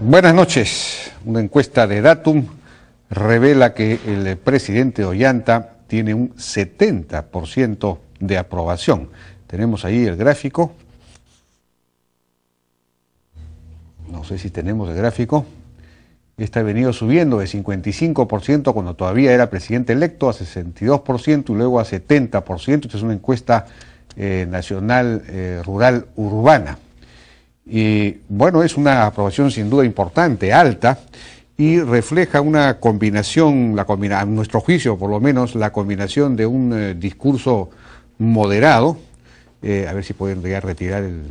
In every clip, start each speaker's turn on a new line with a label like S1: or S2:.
S1: Buenas noches. Una encuesta de Datum revela que el presidente Ollanta tiene un 70% de aprobación. Tenemos ahí el gráfico. No sé si tenemos el gráfico. está ha venido subiendo de 55% cuando todavía era presidente electo a 62% y luego a 70%. Esta es una encuesta eh, nacional eh, rural urbana. Y bueno, es una aprobación sin duda importante, alta, y refleja una combinación, a nuestro juicio por lo menos, la combinación de un eh, discurso moderado, eh, a ver si pueden ya retirar el,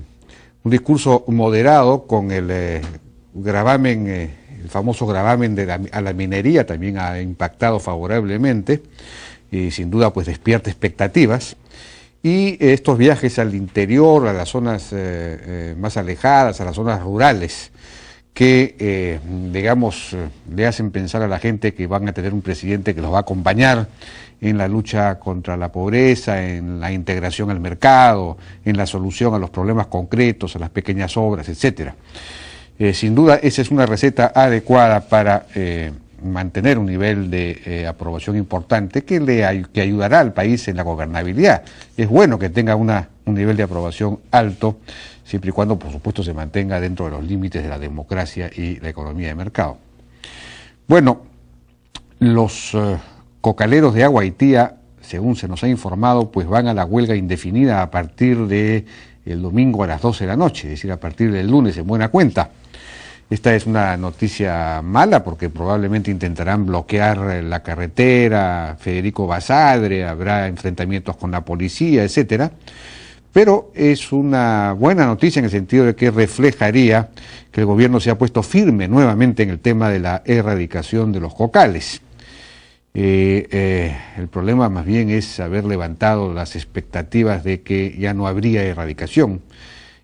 S1: un discurso moderado con el eh, gravamen, el famoso gravamen de a la minería también ha impactado favorablemente y sin duda pues despierta expectativas y estos viajes al interior, a las zonas eh, eh, más alejadas, a las zonas rurales, que, eh, digamos, le hacen pensar a la gente que van a tener un presidente que los va a acompañar en la lucha contra la pobreza, en la integración al mercado, en la solución a los problemas concretos, a las pequeñas obras, etcétera. sin duda, esa es una receta adecuada para mantener un nivel de eh, aprobación importante que le ayudará al país en la gobernabilidad. Es bueno que tenga una, un nivel de aprobación alto, siempre y cuando, por supuesto, se mantenga dentro de los límites de la democracia y la economía de mercado. Bueno, los eh, cocaleros de Agua Haitía, según se nos ha informado, pues van a la huelga indefinida a partir de el domingo a las 12 de la noche, es decir, a partir del lunes en buena cuenta. Esta es una noticia mala porque probablemente intentarán bloquear la carretera, Federico Basadre, habrá enfrentamientos con la policía, etcétera. Pero es una buena noticia en el sentido de que reflejaría que el gobierno se ha puesto firme nuevamente en el tema de la erradicación de los cocales. Eh, eh, el problema más bien es haber levantado las expectativas de que ya no habría erradicación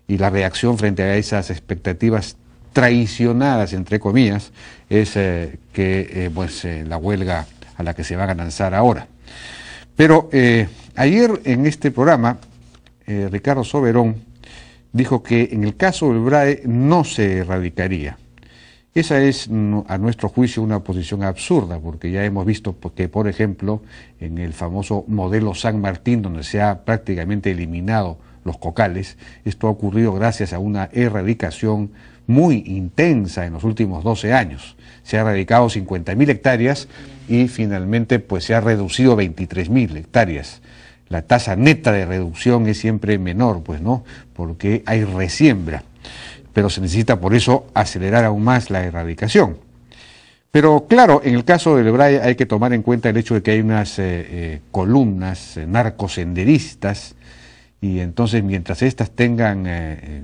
S1: y la reacción frente a esas expectativas traicionadas, entre comillas, es eh, que eh, pues, eh, la huelga a la que se van a lanzar ahora. Pero ayer en este programa, Ricardo Soberón dijo que en el caso del BRAE no se erradicaría. Esa es, a nuestro juicio, una posición absurda, porque ya hemos visto que, por ejemplo, en el famoso modelo San Martín, donde se ha prácticamente eliminado los cocales. Esto ha ocurrido gracias a una erradicación muy intensa en los últimos 12 años. Se ha erradicado 50.000 hectáreas y finalmente pues se ha reducido 23.000 hectáreas. La tasa neta de reducción es siempre menor, pues no, porque hay resiembra. Pero se necesita por eso acelerar aún más la erradicación. Pero claro, en el caso del Ebrae hay que tomar en cuenta el hecho de que hay unas eh, eh, columnas eh, narcosenderistas y entonces, mientras éstas tengan, eh, eh,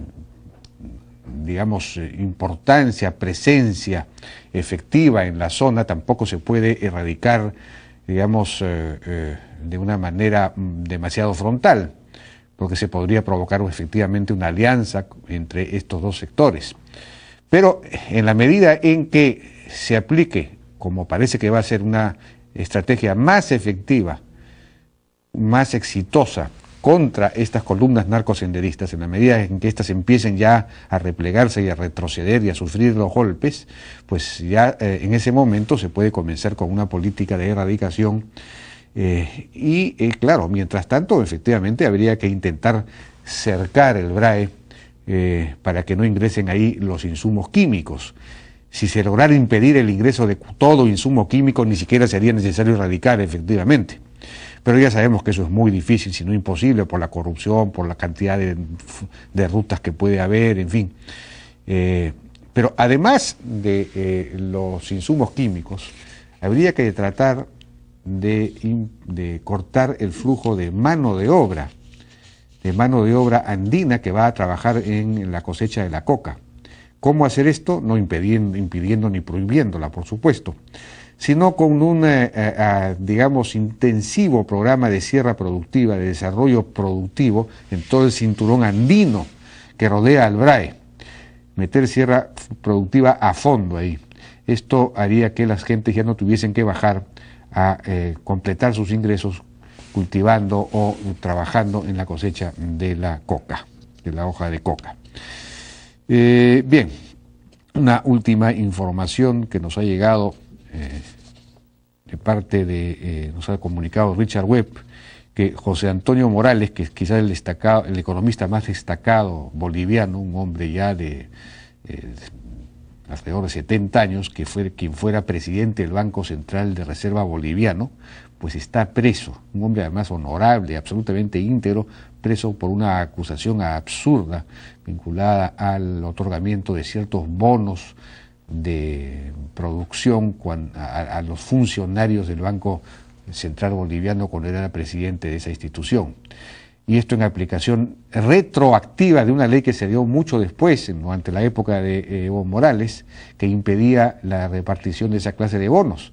S1: digamos, eh, importancia, presencia efectiva en la zona, tampoco se puede erradicar, digamos, de una manera mm, demasiado frontal, porque se podría provocar efectivamente una alianza entre estos dos sectores. Pero en la medida en que se aplique, como parece que va a ser una estrategia más efectiva, más exitosa, contra estas columnas narcosenderistas, en la medida en que éstas empiecen ya a replegarse y a retroceder y a sufrir los golpes, pues ya eh, en ese momento se puede comenzar con una política de erradicación. Eh, y eh, claro, mientras tanto, efectivamente, habría que intentar cercar el BRAE para que no ingresen ahí los insumos químicos. Si se lograra impedir el ingreso de todo insumo químico, ni siquiera sería necesario erradicar, efectivamente. Pero ya sabemos que eso es muy difícil, si no imposible, por la corrupción, por la cantidad de, rutas que puede haber, en fin. Eh, pero además de eh, los insumos químicos, habría que tratar de, cortar el flujo de mano de obra, de mano de obra andina que va a trabajar en la cosecha de la coca. ¿Cómo hacer esto? No impidiendo ni prohibiéndola, por supuesto sino con un, eh, eh, digamos, intensivo programa de sierra productiva, de desarrollo productivo en todo el cinturón andino que rodea al BRAE. Meter sierra productiva a fondo ahí. Esto haría que las gentes ya no tuviesen que bajar a eh, completar sus ingresos cultivando o trabajando en la cosecha de la coca, de la hoja de coca. bien, una última información que nos ha llegado parte de, eh, nos ha comunicado Richard Webb, que José Antonio Morales, que es quizás el, destacado, el economista más destacado boliviano, un hombre ya de, eh, alrededor de 70 años, que fue quien fuera presidente del Banco Central de Reserva Boliviano, pues está preso, un hombre además honorable, absolutamente íntegro, preso por una acusación absurda vinculada al otorgamiento de ciertos bonos de producción a, los funcionarios del Banco Central Boliviano cuando era presidente de esa institución. Y esto en aplicación retroactiva de una ley que se dio mucho después, durante la época de eh, Evo Morales, que impedía la repartición de esa clase de bonos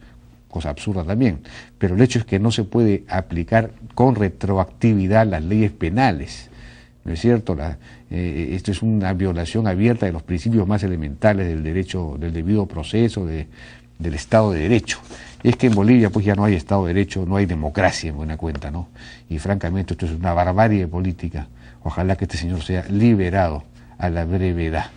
S1: cosa absurda también, pero el hecho es que no se puede aplicar con retroactividad las leyes penales. ¿no es cierto? Eh, eh, esto es una violación abierta de los principios más elementales del derecho, del debido proceso, del Estado de Derecho. Es que en Bolivia pues ya no hay Estado de Derecho, no hay democracia en buena cuenta, ¿no? Y francamente esto es una barbarie política. Ojalá que este señor sea liberado a la brevedad.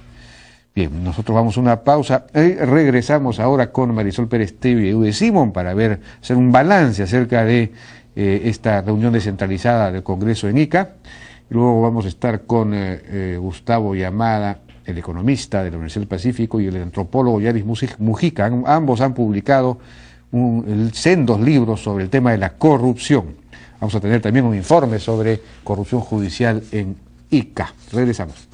S1: Bien, nosotros vamos a una pausa regresamos ahora con Marisol Pérez y Ude Simón para ver, hacer un balance acerca de eh, esta reunión descentralizada del Congreso en ICA. Luego vamos a estar con eh, eh, Gustavo Yamada, el economista de la Universidad del Pacífico, y el antropólogo Yaris Mujica. ambos han publicado un, sendos libros sobre el tema de la corrupción. Vamos a tener también un informe sobre corrupción judicial en ICA. Regresamos.